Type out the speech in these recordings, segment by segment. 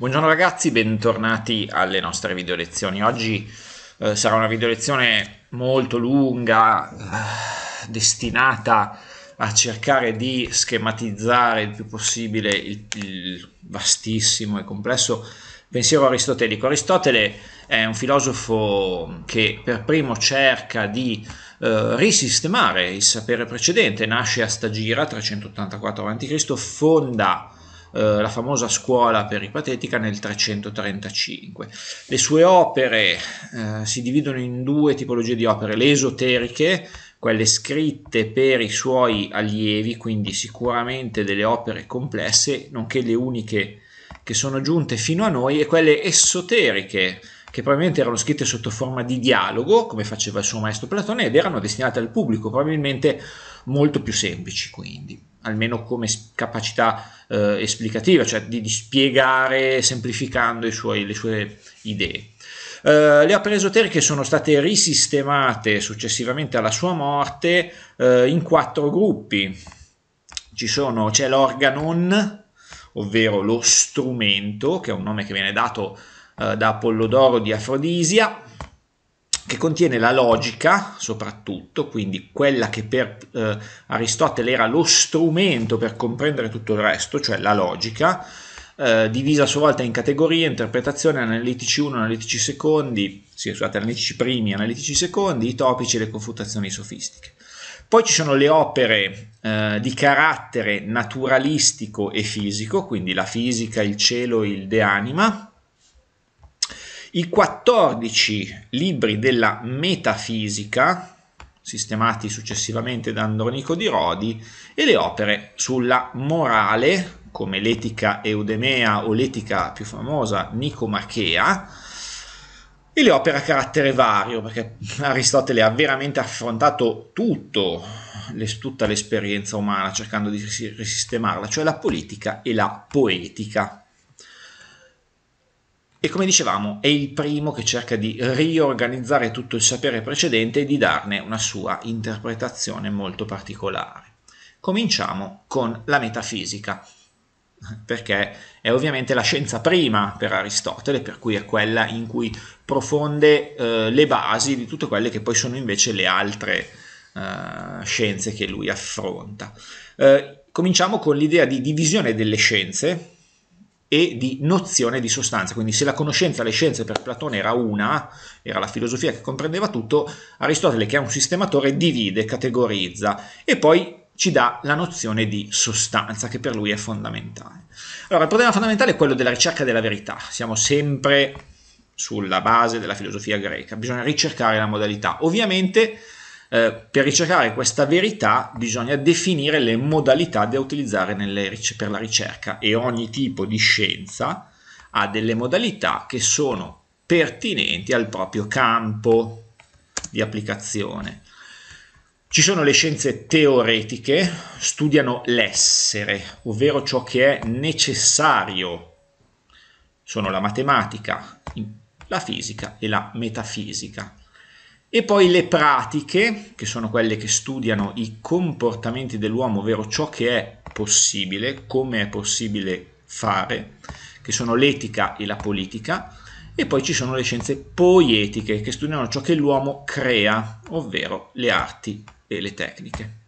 Buongiorno ragazzi, bentornati alle nostre video lezioni. Oggi eh, sarà una video lezione molto lunga, eh, destinata a cercare di schematizzare il più possibile il, il vastissimo e complesso pensiero aristotelico. Aristotele è un filosofo che per primo cerca di eh, risistemare il sapere precedente, nasce a Stagira 384 a.C., fonda eh, la famosa scuola peripatetica nel 335. Le sue opere eh, si dividono in due tipologie di opere, le esoteriche, quelle scritte per i suoi allievi, quindi sicuramente delle opere complesse, nonché le uniche che sono giunte fino a noi, e quelle esoteriche, che probabilmente erano scritte sotto forma di dialogo, come faceva il suo maestro Platone, ed erano destinate al pubblico, probabilmente molto più semplici quindi almeno come capacità eh, esplicativa, cioè di, di, spiegare semplificando suoi, le sue idee. Uh, le opere esoteriche sono state risistemate successivamente alla sua morte uh, in quattro gruppi. Sono, c'è l'organon, ovvero lo strumento, che è un nome che viene dato uh, da Apollodoro di Afrodisia, che contiene la logica soprattutto, quindi quella che per eh, Aristotele era lo strumento per comprendere tutto il resto, cioè la logica, eh, divisa a sua volta in categorie, interpretazione, analitici 1, analitici secondi, sì, scusate, analitici primi, analitici secondi, i topici e le confutazioni sofistiche. Poi ci sono le opere eh, di carattere naturalistico e fisico, quindi la fisica, il cielo, il de anima, i 14 libri della metafisica, sistemati successivamente da Andronico di Rodi, e le opere sulla morale, come l'etica eudemea o l'etica più famosa nicomachea, e le opere a carattere vario, perché Aristotele ha veramente affrontato tutto, tutta l'esperienza umana cercando di risistemarla, cioè la politica e la poetica. E come dicevamo, è il primo che cerca di riorganizzare tutto il sapere precedente e di darne una sua interpretazione molto particolare. Cominciamo con la metafisica, perché è ovviamente la scienza prima per Aristotele, per cui è quella in cui profonde eh, le basi di tutte quelle che poi sono invece le altre eh, scienze che lui affronta. Eh, cominciamo con l'idea di divisione delle scienze, e di nozione di sostanza. Quindi se la conoscenza le scienze per Platone era una, era la filosofia che comprendeva tutto, Aristotele che è un sistematore divide, categorizza e poi ci dà la nozione di sostanza che per lui è fondamentale. Allora, il problema fondamentale è quello della ricerca della verità. Siamo sempre sulla base della filosofia greca, bisogna ricercare la modalità. Ovviamente eh, per ricercare questa verità bisogna definire le modalità da utilizzare nelle, per la ricerca e ogni tipo di scienza ha delle modalità che sono pertinenti al proprio campo di applicazione. Ci sono le scienze teoretiche, studiano l'essere, ovvero ciò che è necessario. Sono la matematica, la fisica e la metafisica. E poi le pratiche, che sono quelle che studiano i comportamenti dell'uomo, ovvero ciò che è possibile, come è possibile fare, che sono l'etica e la politica, e poi ci sono le scienze poietiche, che studiano ciò che l'uomo crea, ovvero le arti e le tecniche.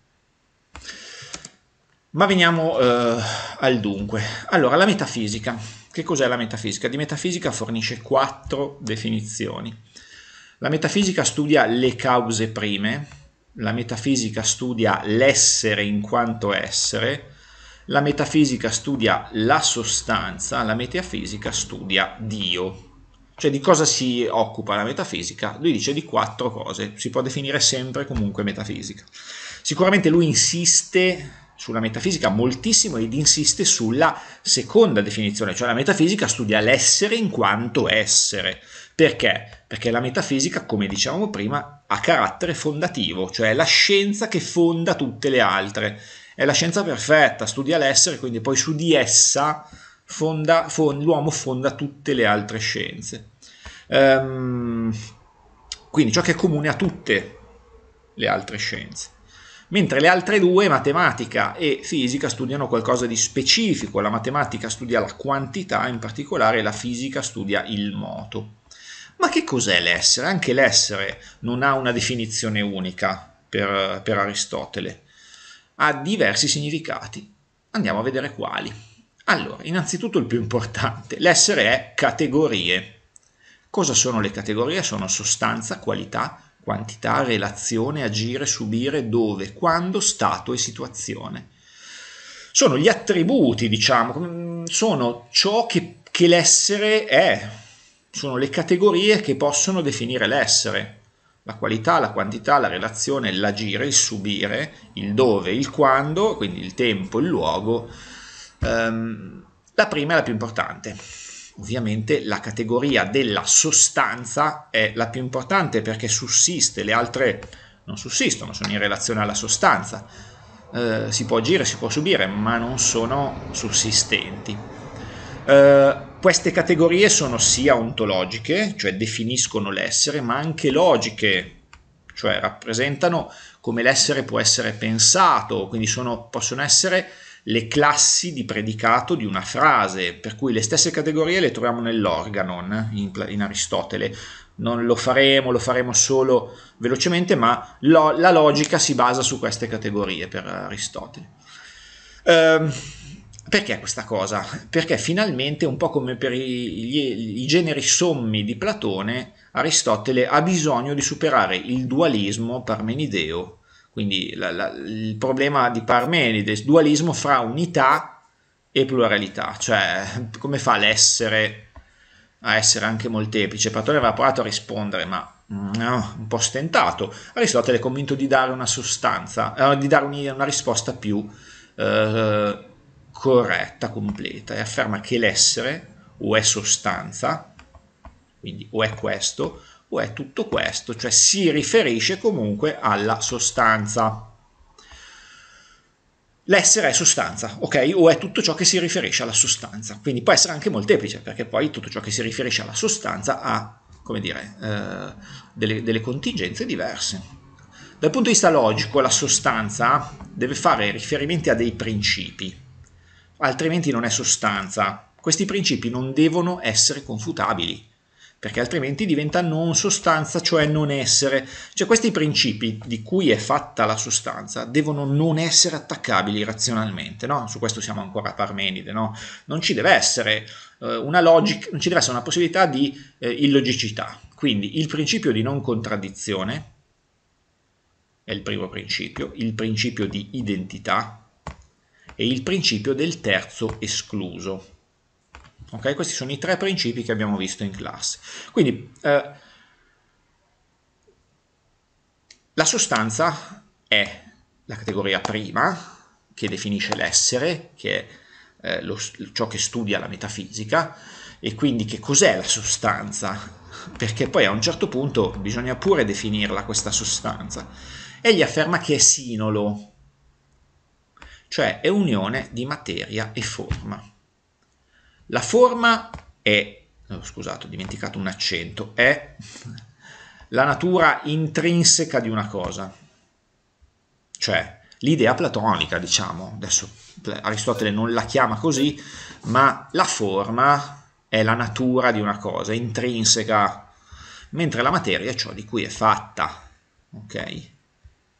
Ma veniamo eh, al dunque. Allora, la metafisica. Che cos'è la metafisica? Di metafisica fornisce quattro definizioni. La metafisica studia le cause prime, la metafisica studia l'essere in quanto essere, la metafisica studia la sostanza, la metafisica studia Dio. Cioè di cosa si occupa la metafisica? Lui dice di quattro cose, si può definire sempre comunque metafisica. Sicuramente lui insiste sulla metafisica moltissimo ed insiste sulla seconda definizione, cioè la metafisica studia l'essere in quanto essere. Perché? Perché la metafisica, come dicevamo prima, ha carattere fondativo, cioè è la scienza che fonda tutte le altre. È la scienza perfetta, studia l'essere, quindi poi su di essa fonda, fond, l'uomo fonda tutte le altre scienze. Um, quindi ciò che è comune a tutte le altre scienze mentre le altre due, matematica e fisica, studiano qualcosa di specifico, la matematica studia la quantità, in particolare la fisica studia il moto. Ma che cos'è l'essere? Anche l'essere non ha una definizione unica per, per Aristotele, ha diversi significati. Andiamo a vedere quali. Allora, innanzitutto il più importante, l'essere è categorie. Cosa sono le categorie? Sono sostanza, qualità, quantità, relazione, agire, subire, dove, quando, stato e situazione. Sono gli attributi, diciamo, mm, sono ciò che, che l'essere è, sono le categorie che possono definire l'essere. La qualità, la quantità, la relazione, l'agire, il subire, il dove, il quando, quindi il tempo, il luogo. Ehm, la prima è la più importante. Ovviamente la categoria della sostanza è la più importante perché sussiste, le altre non sussistono, sono in relazione alla sostanza. Eh, si può agire, si può subire, ma non sono sussistenti. Eh, queste categorie sono sia ontologiche, cioè definiscono l'essere, ma anche logiche, cioè rappresentano come l'essere può essere pensato, quindi sono, possono essere le classi di predicato di una frase, per cui le stesse categorie le troviamo nell'organon in, in Aristotele. Non lo faremo, lo faremo solo velocemente, ma lo, la logica si basa su queste categorie per Aristotele. Ehm, perché questa cosa? Perché finalmente, un po' come per i, gli, i generi sommi di Platone, Aristotele ha bisogno di superare il dualismo parmenideo quindi la, la, il problema di Parmenides, dualismo fra unità e pluralità, cioè come fa l'essere a essere anche molteplice? Platone aveva provato a rispondere, ma no, un po' stentato. Aristotele è convinto di dare una sostanza, eh, di dare una risposta più eh, corretta, completa, e afferma che l'essere o è sostanza, quindi o è questo, o è tutto questo, cioè si riferisce comunque alla sostanza. L'essere è sostanza, ok? O è tutto ciò che si riferisce alla sostanza. Quindi può essere anche molteplice, perché poi tutto ciò che si riferisce alla sostanza ha, come dire, eh, delle, delle contingenze diverse. Dal punto di vista logico, la sostanza deve fare riferimenti a dei principi, altrimenti non è sostanza. Questi principi non devono essere confutabili, perché altrimenti diventa non sostanza, cioè non essere. Cioè questi principi di cui è fatta la sostanza devono non essere attaccabili razionalmente, no? Su questo siamo ancora a Parmenide, no? Non ci deve essere eh, una logica, non ci deve essere una possibilità di eh, illogicità. Quindi il principio di non contraddizione è il primo principio, il principio di identità e il principio del terzo escluso. Okay? Questi sono i tre principi che abbiamo visto in classe. Quindi eh, la sostanza è la categoria prima, che definisce l'essere, che è eh, lo, ciò che studia la metafisica, e quindi che cos'è la sostanza? Perché poi a un certo punto bisogna pure definirla questa sostanza. Egli afferma che è sinolo, cioè è unione di materia e forma. La forma è, oh, scusate, ho dimenticato un accento, è la natura intrinseca di una cosa, cioè l'idea platonica, diciamo, adesso Aristotele non la chiama così, ma la forma è la natura di una cosa, intrinseca, mentre la materia è ciò di cui è fatta, ok?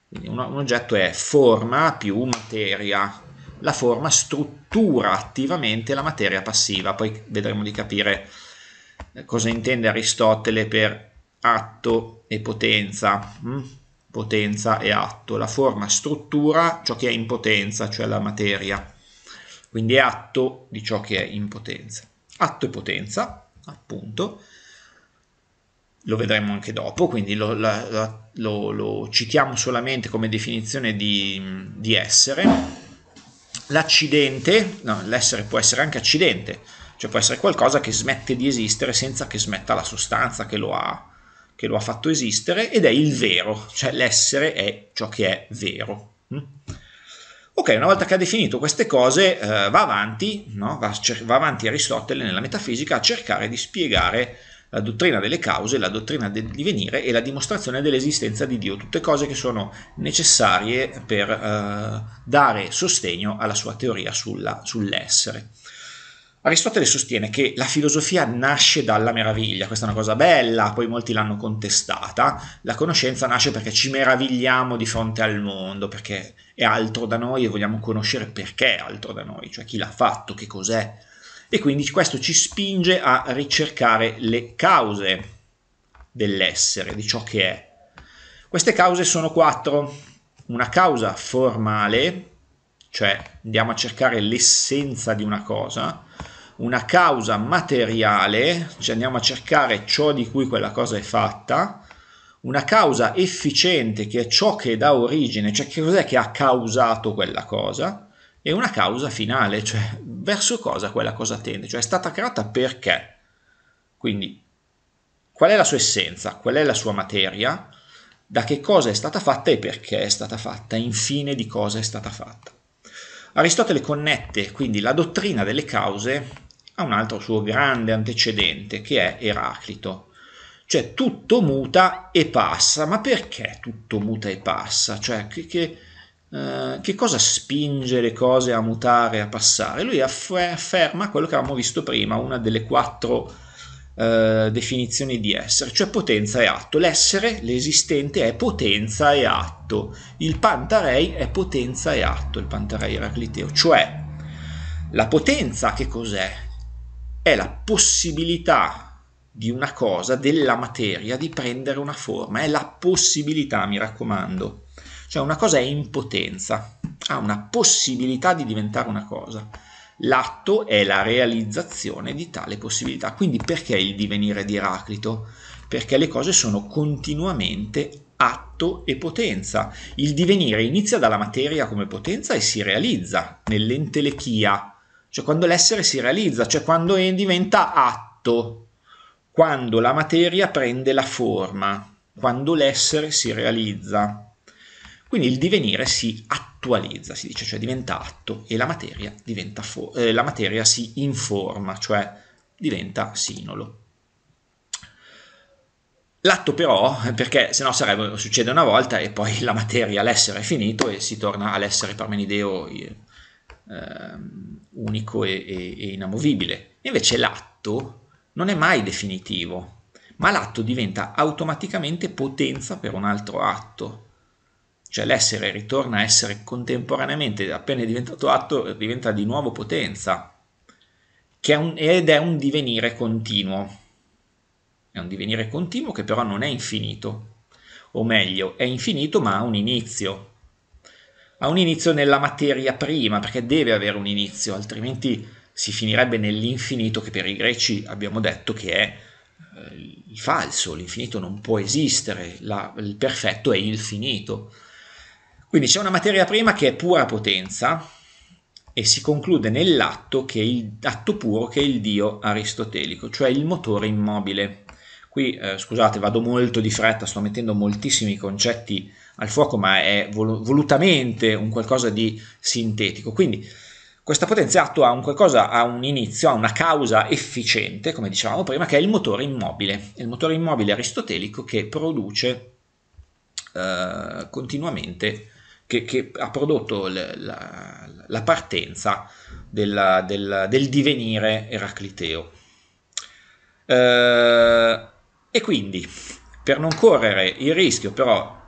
Quindi un, oggetto è forma più materia, la forma struttura attivamente la materia passiva, poi vedremo di capire eh, cosa intende Aristotele per atto e potenza, mm? potenza e atto, la forma struttura ciò che è in potenza, cioè la materia, quindi è atto di ciò che è in potenza. Atto e potenza, appunto, lo vedremo anche dopo, quindi lo, la, lo, lo citiamo solamente come definizione di, di essere l'accidente, no, l'essere può essere anche accidente, cioè può essere qualcosa che smette di esistere senza che smetta la sostanza che lo ha, che lo ha fatto esistere ed è il vero, cioè l'essere è ciò che è vero. Mm? Ok, una volta che ha definito queste cose eh, va avanti, no? va, va avanti Aristotele nella metafisica a cercare di spiegare la dottrina delle cause, la dottrina del divenire e la dimostrazione dell'esistenza di Dio, tutte cose che sono necessarie per eh, dare sostegno alla sua teoria sulla, sull'essere. Aristotele sostiene che la filosofia nasce dalla meraviglia, questa è una cosa bella, poi molti l'hanno contestata, la conoscenza nasce perché ci meravigliamo di fronte al mondo, perché è altro da noi e vogliamo conoscere perché è altro da noi, cioè chi l'ha fatto, che cos'è, e quindi questo ci spinge a ricercare le cause dell'essere, di ciò che è. Queste cause sono quattro. Una causa formale, cioè andiamo a cercare l'essenza di una cosa, una causa materiale, cioè andiamo a cercare ciò di cui quella cosa è fatta, una causa efficiente che è ciò che dà origine, cioè che cos'è che ha causato quella cosa, e una causa finale, cioè verso cosa quella cosa tende, cioè è stata creata perché. Quindi qual è la sua essenza, qual è la sua materia, da che cosa è stata fatta e perché è stata fatta, infine di cosa è stata fatta. Aristotele connette quindi la dottrina delle cause a un altro suo grande antecedente che è Eraclito. Cioè tutto muta e passa, ma perché tutto muta e passa? Cioè che, che eh, che cosa spinge le cose a mutare, a passare? Lui afferma quello che avevamo visto prima, una delle quattro eh, definizioni di essere, cioè potenza e atto. L'essere, l'esistente, è potenza e atto. Il pantarei è potenza e atto, il pantarei eracliteo. Cioè, la potenza che cos'è? È la possibilità di una cosa, della materia, di prendere una forma, è la possibilità, mi raccomando. Cioè una cosa è in potenza, ha una possibilità di diventare una cosa. L'atto è la realizzazione di tale possibilità. Quindi perché il divenire di Eraclito? Perché le cose sono continuamente atto e potenza. Il divenire inizia dalla materia come potenza e si realizza nell'entelechia, cioè quando l'essere si realizza, cioè quando diventa atto, quando la materia prende la forma, quando l'essere si realizza. Quindi il divenire si attualizza, si dice, cioè diventa atto e la materia, fo- eh, la materia si informa, cioè diventa sinolo. L'atto però, perché se no sarebbe, succede una volta e poi la materia, l'essere è finito e si torna all'essere parmenideo eh, ehm, unico e, e, e inamovibile. Invece l'atto non è mai definitivo, ma l'atto diventa automaticamente potenza per un altro atto cioè l'essere ritorna a essere contemporaneamente, appena è diventato atto, diventa di nuovo potenza, è un, ed è un divenire continuo. È un divenire continuo che però non è infinito, o meglio, è infinito ma ha un inizio. Ha un inizio nella materia prima, perché deve avere un inizio, altrimenti si finirebbe nell'infinito che per i greci abbiamo detto che è eh, il falso, l'infinito non può esistere, la, il perfetto è il finito. Quindi c'è una materia prima che è pura potenza e si conclude nell'atto che il, atto puro che è il dio aristotelico, cioè il motore immobile. Qui eh, scusate, vado molto di fretta, sto mettendo moltissimi concetti al fuoco, ma è vol volutamente un qualcosa di sintetico. Quindi questa potenza attua ha un qualcosa, ha un inizio, ha una causa efficiente, come dicevamo prima, che è il motore immobile, il motore immobile aristotelico che produce eh, continuamente che, che ha prodotto la, la, la partenza della, della, del divenire eracliteo. Eh, e quindi, per non correre il rischio però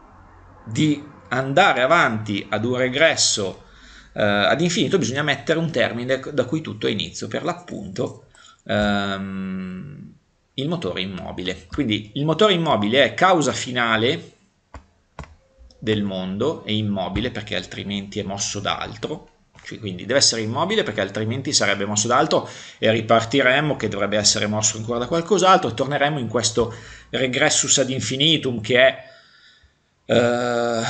di andare avanti ad un regresso eh, ad infinito, bisogna mettere un termine da cui tutto è inizio, per l'appunto ehm, il motore immobile. Quindi il motore immobile è causa finale del mondo è immobile perché altrimenti è mosso da altro, cioè, quindi deve essere immobile perché altrimenti sarebbe mosso da altro e ripartiremmo che dovrebbe essere mosso ancora da qualcos'altro e torneremmo in questo regressus ad infinitum che è, eh,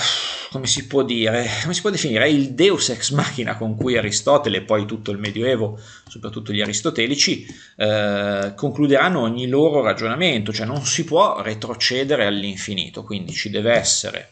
come si può dire, come si può definire, è il deus ex machina con cui Aristotele e poi tutto il Medioevo, soprattutto gli aristotelici, eh, concluderanno ogni loro ragionamento, cioè non si può retrocedere all'infinito, quindi ci deve essere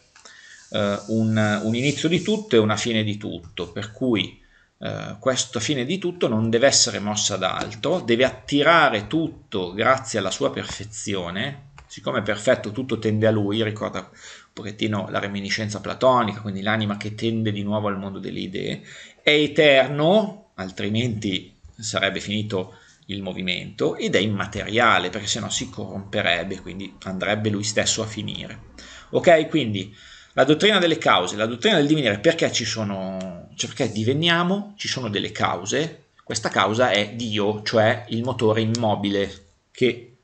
eh, un, un, inizio di tutto e una fine di tutto, per cui eh, questa fine di tutto non deve essere mossa da altro, deve attirare tutto grazie alla sua perfezione, siccome è perfetto tutto tende a lui, ricorda un pochettino la reminiscenza platonica, quindi l'anima che tende di nuovo al mondo delle idee, è eterno, altrimenti sarebbe finito il movimento ed è immateriale perché sennò si corromperebbe, quindi andrebbe lui stesso a finire. Ok, quindi la dottrina delle cause, la dottrina del divenire, perché ci sono, cioè perché diveniamo, ci sono delle cause, questa causa è Dio, cioè il motore immobile che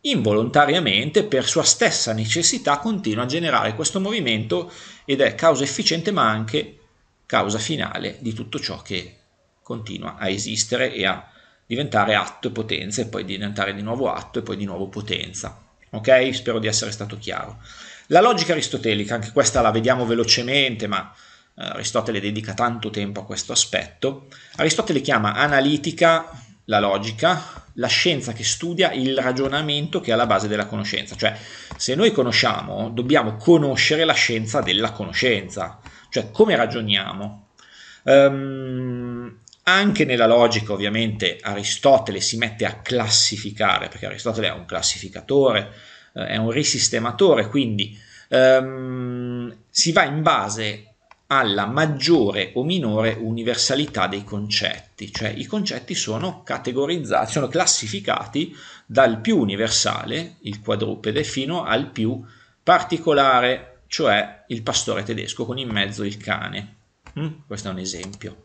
involontariamente per sua stessa necessità continua a generare questo movimento ed è causa efficiente ma anche causa finale di tutto ciò che continua a esistere e a diventare atto e potenza e poi diventare di nuovo atto e poi di nuovo potenza. Ok? Spero di essere stato chiaro. La logica aristotelica, anche questa la vediamo velocemente, ma eh, Aristotele dedica tanto tempo a questo aspetto. Aristotele chiama analitica la logica, la scienza che studia il ragionamento che è alla base della conoscenza, cioè se noi conosciamo dobbiamo conoscere la scienza della conoscenza, cioè come ragioniamo. Um, anche nella logica ovviamente Aristotele si mette a classificare, perché Aristotele è un classificatore, eh, è un risistematore, quindi ehm, si va in base alla maggiore o minore universalità dei concetti, cioè i concetti sono categorizzati, sono classificati dal più universale, il quadrupede, fino al più particolare, cioè il pastore tedesco con in mezzo il cane. Mm? Questo è un esempio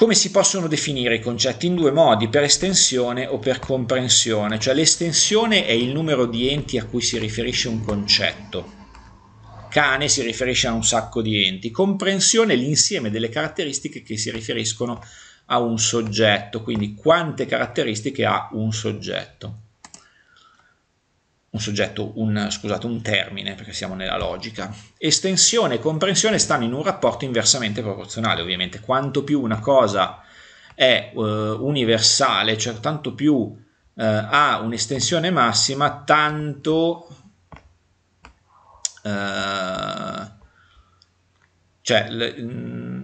come si possono definire i concetti? In due modi, per estensione o per comprensione, cioè l'estensione è il numero di enti a cui si riferisce un concetto. Cane si riferisce a un sacco di enti, comprensione è l'insieme delle caratteristiche che si riferiscono a un soggetto, quindi quante caratteristiche ha un soggetto un soggetto, un, scusate, un termine, perché siamo nella logica. Estensione e comprensione stanno in un rapporto inversamente proporzionale, ovviamente. Quanto più una cosa è uh, universale, cioè tanto più uh, ha un'estensione massima, tanto... Uh, cioè, mm,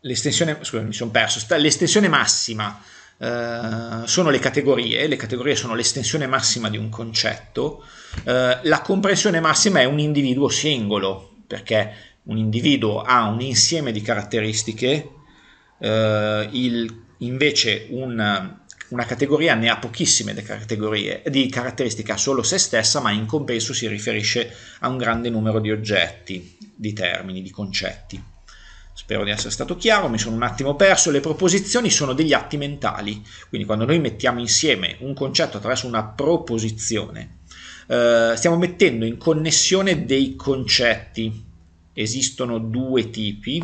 l'estensione, scusami, mi sono perso, l'estensione massima eh, sono le categorie, le categorie sono l'estensione massima di un concetto, eh, la comprensione massima è un individuo singolo, perché un individuo ha un insieme di caratteristiche, eh, il, invece un, una categoria ne ha pochissime di, di caratteristiche, ha solo se stessa, ma in compenso si riferisce a un grande numero di oggetti, di termini, di concetti. Spero di essere stato chiaro, mi sono un attimo perso. Le proposizioni sono degli atti mentali, quindi quando noi mettiamo insieme un concetto attraverso una proposizione, eh, stiamo mettendo in connessione dei concetti. Esistono due tipi,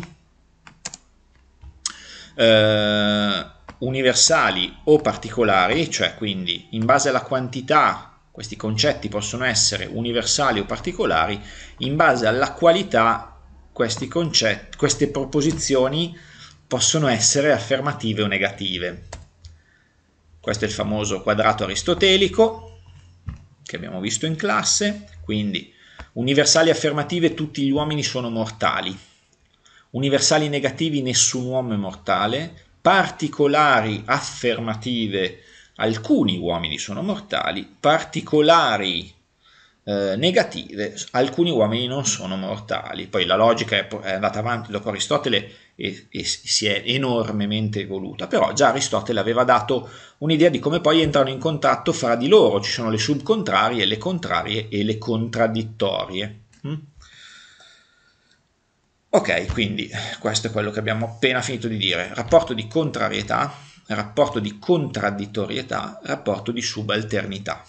eh, universali o particolari, cioè quindi in base alla quantità questi concetti possono essere universali o particolari, in base alla qualità questi concetti, queste proposizioni possono essere affermative o negative. Questo è il famoso quadrato aristotelico che abbiamo visto in classe, quindi universali affermative tutti gli uomini sono mortali, universali negativi nessun uomo è mortale, particolari affermative alcuni uomini sono mortali, particolari eh, negative, alcuni uomini non sono mortali. Poi la logica è, è andata avanti dopo Aristotele e, e, si è enormemente evoluta, però già Aristotele aveva dato un'idea di come poi entrano in contatto fra di loro, ci sono le subcontrarie, le contrarie e le contraddittorie. Mm? Ok, quindi questo è quello che abbiamo appena finito di dire, rapporto di contrarietà, rapporto di contraddittorietà, rapporto di subalternità.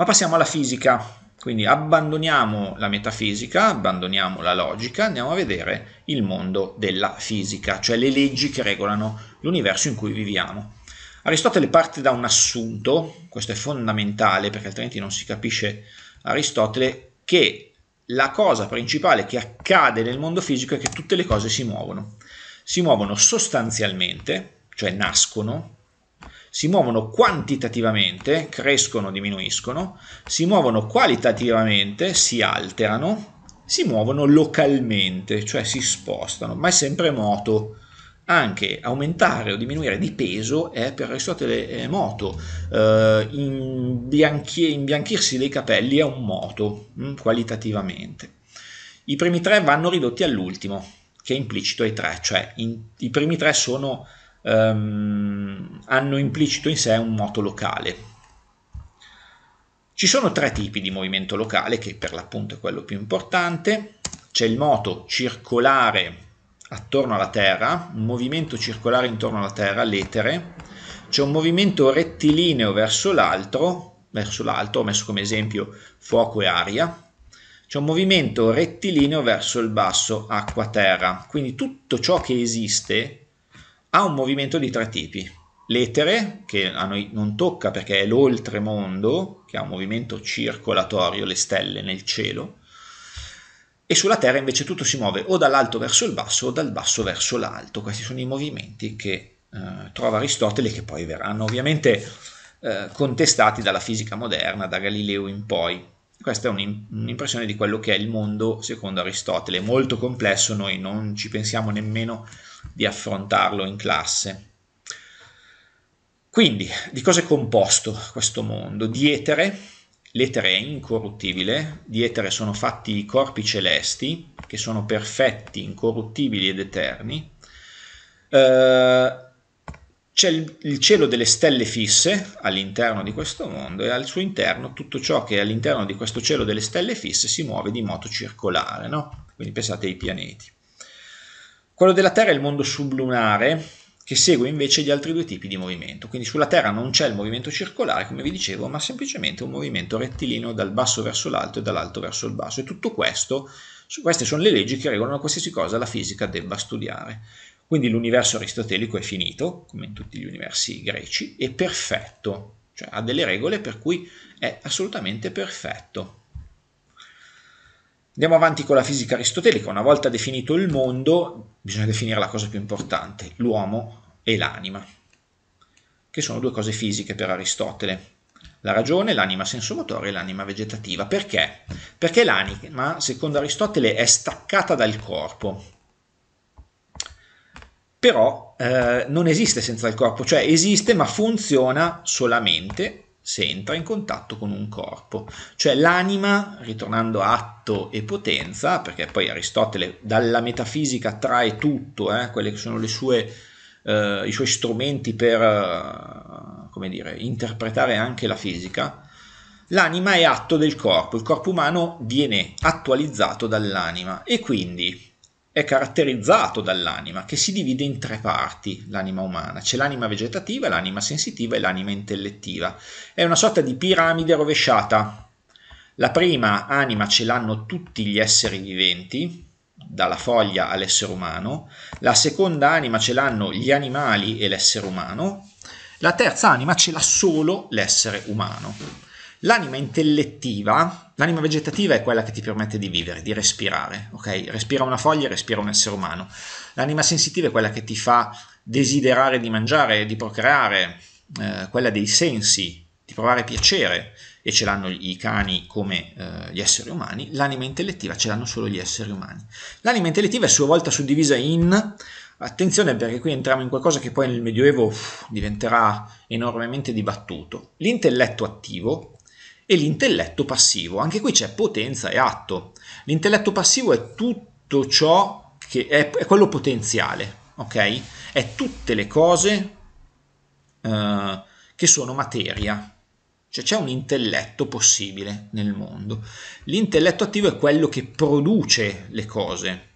Ma passiamo alla fisica, quindi abbandoniamo la metafisica, abbandoniamo la logica, andiamo a vedere il mondo della fisica, cioè le leggi che regolano l'universo in cui viviamo. Aristotele parte da un assunto, questo è fondamentale perché altrimenti non si capisce Aristotele, che la cosa principale che accade nel mondo fisico è che tutte le cose si muovono. Si muovono sostanzialmente, cioè nascono, si muovono quantitativamente, crescono, diminuiscono, si muovono qualitativamente, si alterano, si muovono localmente, cioè si spostano, ma è sempre moto. Anche aumentare o diminuire di peso è per Aristotele è moto, eh, imbianchi, imbianchirsi dei capelli è un moto, mh, mm, qualitativamente. I primi tre vanno ridotti all'ultimo, che è implicito ai tre, cioè in, i primi tre sono ehm, hanno implicito in sé un moto locale. Ci sono tre tipi di movimento locale, che per l'appunto è quello più importante. C'è il moto circolare attorno alla Terra, un movimento circolare intorno alla Terra, l'etere, c'è un movimento rettilineo verso l'altro, verso l'alto, ho messo come esempio fuoco e aria, c'è un movimento rettilineo verso il basso, acqua, terra. Quindi tutto ciò che esiste ha un movimento di tre tipi. L'etere, che a noi non tocca perché è l'oltremondo, che ha un movimento circolatorio, le stelle nel cielo, e sulla Terra invece tutto si muove o dall'alto verso il basso o dal basso verso l'alto. Questi sono i movimenti che eh, trova Aristotele che poi verranno ovviamente eh, contestati dalla fisica moderna, da Galileo in poi. Questa è un'impressione di quello che è il mondo secondo Aristotele, molto complesso, noi non ci pensiamo nemmeno di affrontarlo in classe. Quindi, di cosa è composto questo mondo? Di etere, l'etere è incorruttibile, di etere sono fatti i corpi celesti, che sono perfetti, incorruttibili ed eterni, eh, c'è il, cielo delle stelle fisse all'interno di questo mondo e al suo interno tutto ciò che è all'interno di questo cielo delle stelle fisse si muove di moto circolare, no? quindi pensate ai pianeti. Quello della Terra è il mondo sublunare che segue invece gli altri due tipi di movimento, quindi sulla Terra non c'è il movimento circolare, come vi dicevo, ma semplicemente un movimento rettilineo dal basso verso l'alto e dall'alto verso il basso e tutto questo, queste sono le leggi che regolano qualsiasi cosa la fisica debba studiare. Quindi l'universo aristotelico è finito, come in tutti gli universi greci, è perfetto, cioè ha delle regole per cui è assolutamente perfetto. Andiamo avanti con la fisica aristotelica. Una volta definito il mondo, bisogna definire la cosa più importante, l'uomo e l'anima, che sono due cose fisiche per Aristotele. La ragione, l'anima sensomotoria e l'anima vegetativa. Perché? Perché l'anima, secondo Aristotele, è staccata dal corpo. Però eh, non esiste senza il corpo, cioè esiste ma funziona solamente se entra in contatto con un corpo, cioè l'anima, ritornando a atto e potenza, perché poi Aristotele dalla metafisica trae tutto, eh, quelli che sono sue, eh, i suoi strumenti per eh, come dire, interpretare anche la fisica, l'anima è atto del corpo, il corpo umano viene attualizzato dall'anima e quindi è caratterizzato dall'anima, che si divide in tre parti, l'anima umana. C'è l'anima vegetativa, l'anima sensitiva e l'anima intellettiva. È una sorta di piramide rovesciata. La prima anima ce l'hanno tutti gli esseri viventi, dalla foglia all'essere umano, la seconda anima ce l'hanno gli animali e l'essere umano, la terza anima ce l'ha solo l'essere umano. L'anima intellettiva, l'anima vegetativa è quella che ti permette di vivere, di respirare, ok? Respira una foglia, respira un essere umano. L'anima sensitiva è quella che ti fa desiderare di mangiare, di procreare, eh, quella dei sensi, di provare piacere, e ce l'hanno i cani come eh, gli esseri umani, l'anima intellettiva ce l'hanno solo gli esseri umani. L'anima intellettiva è a sua volta suddivisa in Attenzione perché qui entriamo in qualcosa che poi nel Medioevo uff, diventerà enormemente dibattuto. L'intelletto attivo, e l'intelletto passivo. Anche qui c'è potenza e atto. L'intelletto passivo è tutto ciò che è, è quello potenziale, ok? È tutte le cose eh, che sono materia. Cioè c'è un intelletto possibile nel mondo. L'intelletto attivo è quello che produce le cose.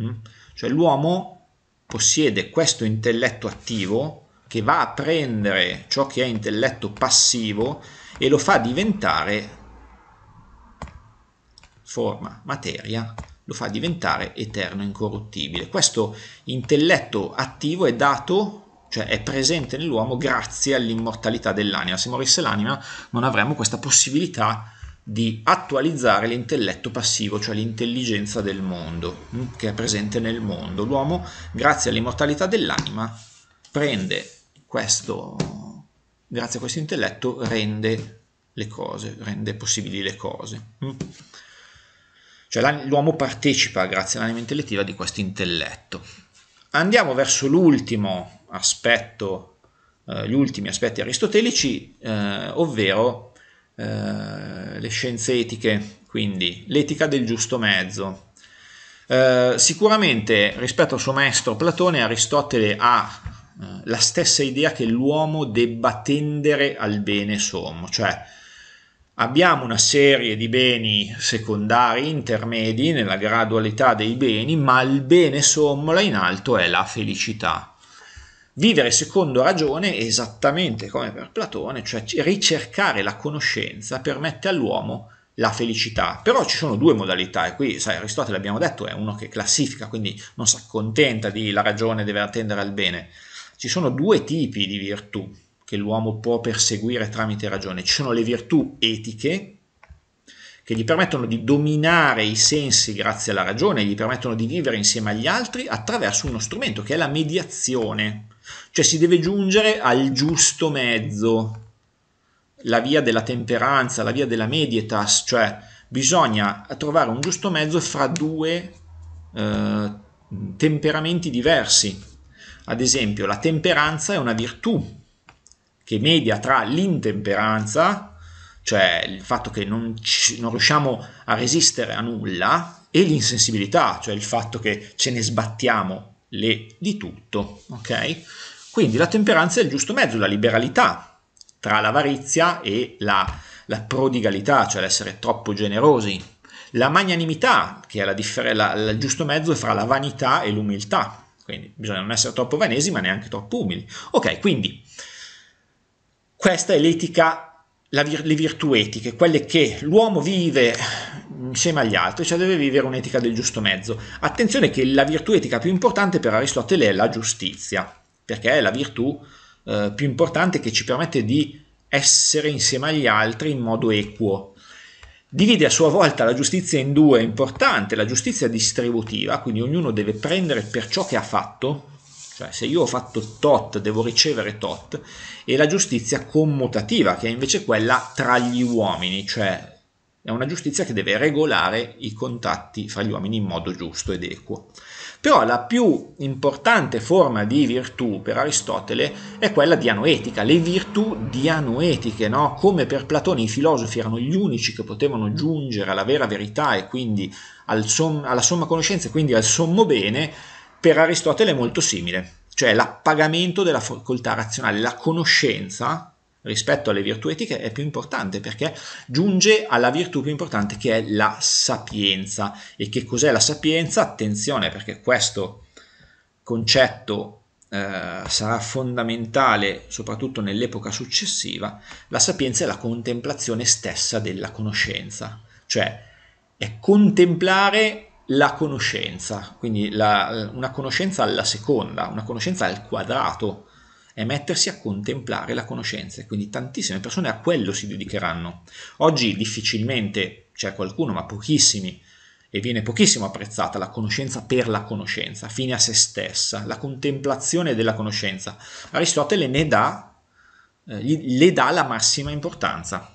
Mm? Cioè l'uomo possiede questo intelletto attivo che va a prendere ciò che è intelletto passivo e lo fa diventare forma, materia, lo fa diventare eterno incorruttibile. Questo intelletto attivo è dato cioè è presente nell'uomo grazie all'immortalità dell'anima. Se morisse l'anima non avremmo questa possibilità di attualizzare l'intelletto passivo, cioè l'intelligenza del mondo, mm, che è presente nel mondo. L'uomo, grazie all'immortalità dell'anima, prende questo grazie a questo intelletto rende le cose, rende possibili le cose. Mm. Cioè l'uomo partecipa grazie all'anima intellettiva di questo intelletto. Andiamo verso l'ultimo aspetto, eh, gli ultimi aspetti aristotelici, eh, ovvero eh, le scienze etiche, quindi l'etica del giusto mezzo. Eh, sicuramente rispetto al suo maestro Platone, Aristotele ha la stessa idea che l'uomo debba tendere al bene sommo, cioè abbiamo una serie di beni secondari intermedi nella gradualità dei beni, ma il bene sommo là in alto è la felicità. Vivere secondo ragione, esattamente come per Platone, cioè ricercare la conoscenza permette all'uomo la felicità. Però ci sono due modalità, e qui sai, Aristotele abbiamo detto è uno che classifica, quindi non si accontenta di la ragione deve attendere al bene, ci sono due tipi di virtù che l'uomo può perseguire tramite ragione. Ci sono le virtù etiche, che gli permettono di dominare i sensi grazie alla ragione, gli permettono di vivere insieme agli altri attraverso uno strumento che è la mediazione. Cioè si deve giungere al giusto mezzo, la via della temperanza, la via della medietas, cioè bisogna trovare un giusto mezzo fra due eh, temperamenti diversi. Ad esempio, la temperanza è una virtù che media tra l'intemperanza, cioè il fatto che non, ci, non riusciamo a resistere a nulla, e l'insensibilità, cioè il fatto che ce ne sbattiamo le di tutto, ok? Quindi la temperanza è il giusto mezzo, la liberalità tra l'avarizia e la, la prodigalità, cioè l'essere troppo generosi. La magnanimità, che è la, la, il giusto mezzo fra la vanità e l'umiltà. Quindi bisogna non essere troppo vanesi ma neanche troppo umili. Ok, quindi questa è l'etica, vir le virtù etiche, quelle che l'uomo vive insieme agli altri, cioè deve vivere un'etica del giusto mezzo. Attenzione che la virtù etica più importante per Aristotele è la giustizia, perché è la virtù eh, più importante che ci permette di essere insieme agli altri in modo equo, Divide a sua volta la giustizia in due, è importante, la giustizia distributiva, quindi ognuno deve prendere per ciò che ha fatto, cioè se io ho fatto tot devo ricevere tot, e la giustizia commutativa, che è invece quella tra gli uomini, cioè è una giustizia che deve regolare i contatti fra gli uomini in modo giusto ed equo. Però la più importante forma di virtù per Aristotele è quella dianoetica, le virtù dianoetiche, no? come per Platone i filosofi erano gli unici che potevano giungere alla vera verità e quindi al som alla somma conoscenza e quindi al sommo bene, per Aristotele è molto simile, cioè l'appagamento della facoltà razionale, la conoscenza rispetto alle virtù etiche è più importante perché giunge alla virtù più importante che è la sapienza. E che cos'è la sapienza? Attenzione perché questo concetto eh, sarà fondamentale soprattutto nell'epoca successiva. La sapienza è la contemplazione stessa della conoscenza, cioè è contemplare la conoscenza, quindi la, una conoscenza alla seconda, una conoscenza al quadrato, e mettersi a contemplare la conoscenza e quindi tantissime persone a quello si dedicheranno. Oggi difficilmente c'è qualcuno, ma pochissimi, e viene pochissimo apprezzata la conoscenza per la conoscenza, fine a se stessa, la contemplazione della conoscenza. Aristotele ne dà, eh, le dà la massima importanza.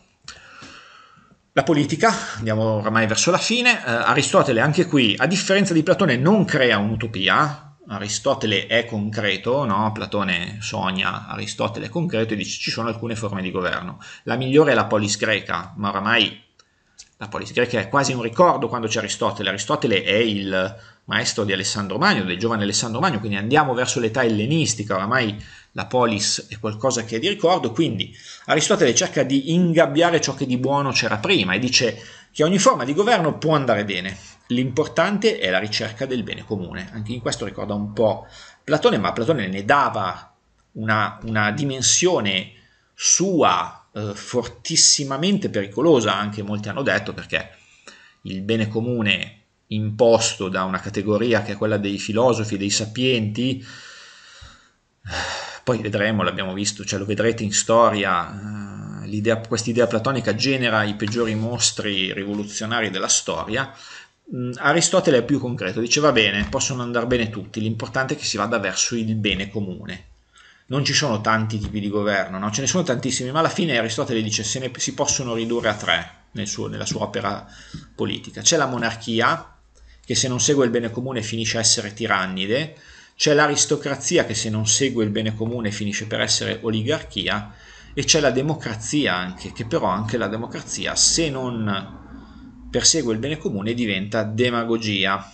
La politica, andiamo oramai verso la fine, eh, Aristotele anche qui, a differenza di Platone, non crea un'utopia, Aristotele è concreto, no? Platone sogna, Aristotele è concreto e dice ci sono alcune forme di governo. La migliore è la polis greca, ma oramai la polis greca è quasi un ricordo quando c'è Aristotele. Aristotele è il maestro di Alessandro Magno, del giovane Alessandro Magno, quindi andiamo verso l'età ellenistica, oramai la polis è qualcosa che è di ricordo, quindi Aristotele cerca di ingabbiare ciò che di buono c'era prima e dice che ogni forma di governo può andare bene, l'importante è la ricerca del bene comune. Anche in questo ricorda un po' Platone, ma Platone ne dava una, una dimensione sua eh, fortissimamente pericolosa, anche molti hanno detto, perché il bene comune imposto da una categoria che è quella dei filosofi, dei sapienti, eh, poi vedremo, l'abbiamo visto, cioè lo vedrete in storia, eh, quest'idea platonica genera i peggiori mostri rivoluzionari della storia, mm, Aristotele è più concreto, dice va bene, possono andare bene tutti, l'importante è che si vada verso il bene comune. Non ci sono tanti tipi di governo, no? ce ne sono tantissimi, ma alla fine Aristotele dice se ne si possono ridurre a tre nel suo, nella sua opera politica. C'è la monarchia, che se non segue il bene comune finisce a essere tirannide, c'è l'aristocrazia che se non segue il bene comune finisce per essere oligarchia e c'è la democrazia anche, che però anche la democrazia se non persegue il bene comune diventa demagogia.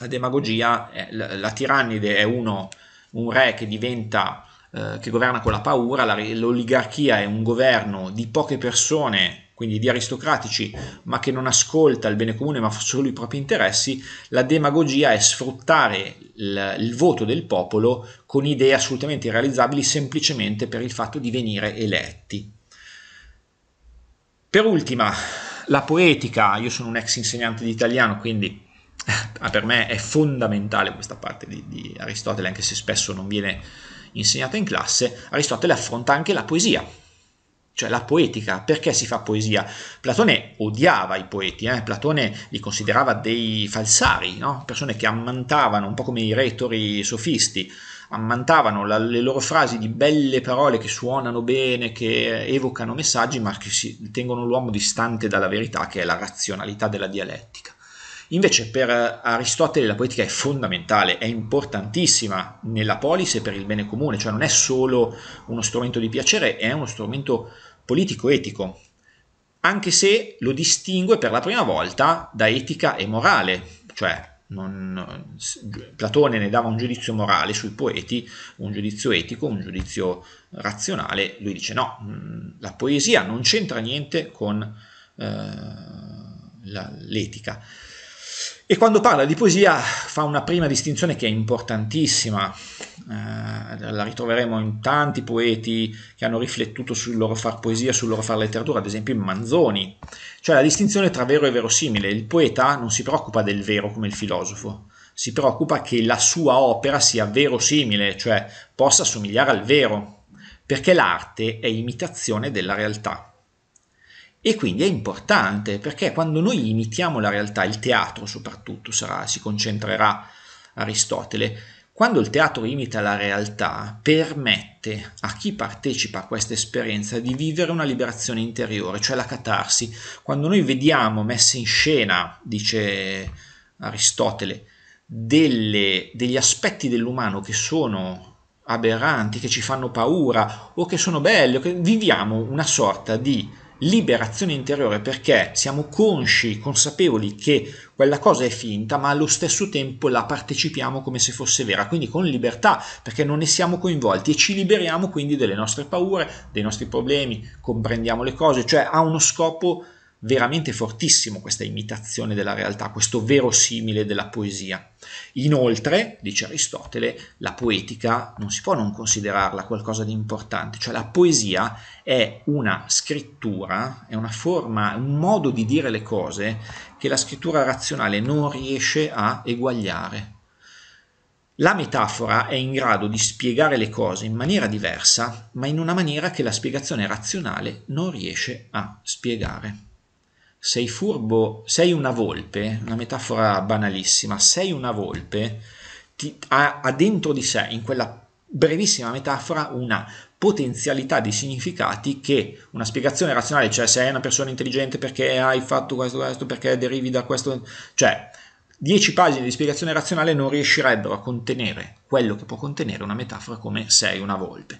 La demagogia, è, la, la tirannide è uno, un re che diventa, eh, che governa con la paura, l'oligarchia è un governo di poche persone quindi di aristocratici, ma che non ascolta il bene comune ma fa solo i propri interessi, la demagogia è sfruttare il, il voto del popolo con idee assolutamente irrealizzabili semplicemente per il fatto di venire eletti. Per ultima, la poetica, io sono un ex insegnante di italiano, quindi ah, per me è fondamentale questa parte di, di, Aristotele, anche se spesso non viene insegnata in classe, Aristotele affronta anche la poesia cioè la poetica, perché si fa poesia? Platone odiava i poeti, eh? Platone li considerava dei falsari, no? persone che ammantavano, un po' come i retori sofisti, ammantavano la, le loro frasi di belle parole che suonano bene, che evocano messaggi, ma che si, tengono l'uomo distante dalla verità, che è la razionalità della dialettica. Invece per Aristotele la poetica è fondamentale, è importantissima nella polis e per il bene comune, cioè non è solo uno strumento di piacere, è uno strumento politico-etico, anche se lo distingue per la prima volta da etica e morale, cioè non, Platone ne dava un giudizio morale sui poeti, un giudizio etico, un giudizio razionale, lui dice no, mm, la poesia non c'entra niente con eh, l'etica. E quando parla di poesia fa una prima distinzione che è importantissima, eh, la ritroveremo in tanti poeti che hanno riflettuto sul loro far poesia, sul loro far letteratura, ad esempio in Manzoni, cioè la distinzione tra vero e verosimile. Il poeta non si preoccupa del vero come il filosofo, si preoccupa che la sua opera sia verosimile, cioè possa somigliare al vero, perché l'arte è imitazione della realtà. E quindi è importante perché quando noi imitiamo la realtà, il teatro soprattutto sarà, si concentrerà Aristotele, quando il teatro imita la realtà permette a chi partecipa a questa esperienza di vivere una liberazione interiore, cioè la catarsi. Quando noi vediamo messe in scena, dice Aristotele, delle, degli aspetti dell'umano che sono aberranti, che ci fanno paura o che sono belli, o che viviamo una sorta di liberazione interiore perché siamo consci, consapevoli che quella cosa è finta, ma allo stesso tempo la partecipiamo come se fosse vera, quindi con libertà, perché non ne siamo coinvolti e ci liberiamo quindi delle nostre paure, dei nostri problemi, comprendiamo le cose, cioè ha uno scopo veramente fortissimo questa imitazione della realtà, questo verosimile della poesia. Inoltre, dice Aristotele, la poetica non si può non considerarla qualcosa di importante, cioè la poesia è una scrittura, è una forma, un modo di dire le cose che la scrittura razionale non riesce a eguagliare. La metafora è in grado di spiegare le cose in maniera diversa, ma in una maniera che la spiegazione razionale non riesce a spiegare sei furbo, sei una volpe, una metafora banalissima, sei una volpe, ti, ha, ha dentro di sé, in quella brevissima metafora, una potenzialità di significati che una spiegazione razionale, cioè sei una persona intelligente perché hai fatto questo, questo, perché derivi da questo, cioè dieci pagine di spiegazione razionale non riuscirebbero a contenere quello che può contenere una metafora come sei una volpe.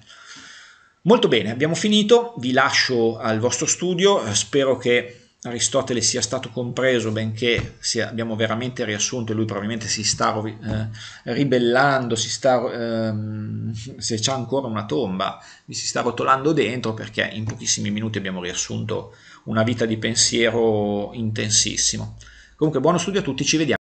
Molto bene, abbiamo finito, vi lascio al vostro studio, eh, spero che Aristotele sia stato compreso, benché sia, abbiamo veramente riassunto e lui probabilmente si sta eh, ribellando, si sta, ehm, se c'è ancora una tomba, vi si sta rotolando dentro perché in pochissimi minuti abbiamo riassunto una vita di pensiero intensissimo. Comunque buono studio a tutti, ci vediamo.